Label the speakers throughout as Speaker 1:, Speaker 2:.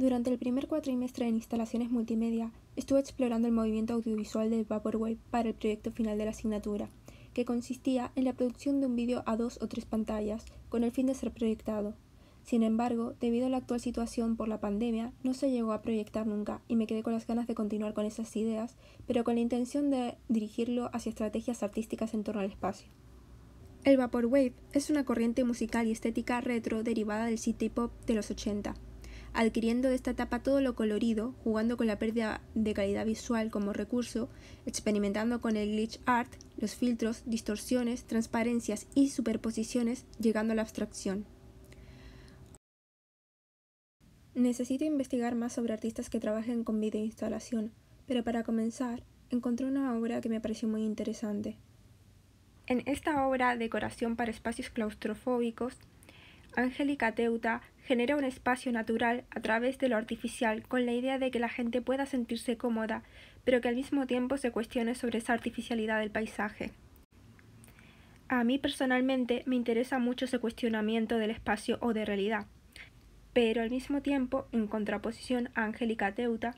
Speaker 1: Durante el primer cuatrimestre en instalaciones multimedia, estuve explorando el movimiento audiovisual del Vaporwave para el proyecto final de la asignatura, que consistía en la producción de un vídeo a dos o tres pantallas, con el fin de ser proyectado. Sin embargo, debido a la actual situación por la pandemia, no se llegó a proyectar nunca y me quedé con las ganas de continuar con esas ideas, pero con la intención de dirigirlo hacia estrategias artísticas en torno al espacio. El Vaporwave es una corriente musical y estética retro derivada del city pop de los 80 adquiriendo de esta etapa todo lo colorido, jugando con la pérdida de calidad visual como recurso, experimentando con el glitch art, los filtros, distorsiones, transparencias y superposiciones, llegando a la abstracción. Necesito investigar más sobre artistas que trabajen con e instalación, pero para comenzar, encontré una obra que me pareció muy interesante. En esta obra, Decoración para espacios claustrofóbicos, Angélica Teuta genera un espacio natural a través de lo artificial con la idea de que la gente pueda sentirse cómoda, pero que al mismo tiempo se cuestione sobre esa artificialidad del paisaje. A mí personalmente me interesa mucho ese cuestionamiento del espacio o de realidad, pero al mismo tiempo, en contraposición a Angélica Teuta,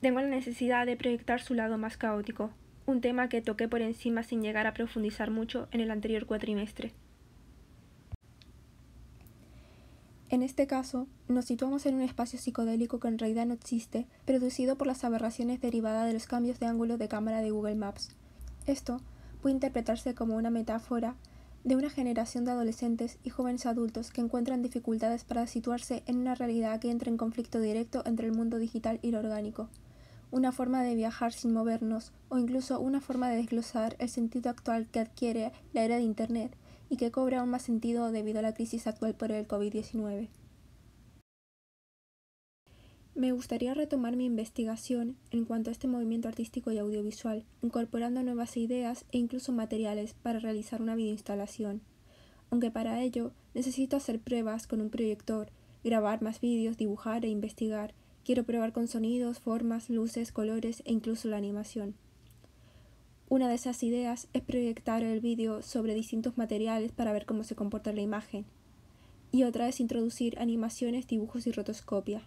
Speaker 1: tengo la necesidad de proyectar su lado más caótico, un tema que toqué por encima sin llegar a profundizar mucho en el anterior cuatrimestre. En este caso, nos situamos en un espacio psicodélico que en realidad no existe, producido por las aberraciones derivadas de los cambios de ángulo de cámara de Google Maps. Esto puede interpretarse como una metáfora de una generación de adolescentes y jóvenes adultos que encuentran dificultades para situarse en una realidad que entra en conflicto directo entre el mundo digital y lo orgánico. Una forma de viajar sin movernos, o incluso una forma de desglosar el sentido actual que adquiere la era de Internet, y que cobra aún más sentido debido a la crisis actual por el COVID-19. Me gustaría retomar mi investigación en cuanto a este movimiento artístico y audiovisual, incorporando nuevas ideas e incluso materiales para realizar una videoinstalación, aunque para ello necesito hacer pruebas con un proyector, grabar más vídeos, dibujar e investigar. Quiero probar con sonidos, formas, luces, colores e incluso la animación. Una de esas ideas es proyectar el vídeo sobre distintos materiales para ver cómo se comporta la imagen, y otra es introducir animaciones, dibujos y rotoscopia.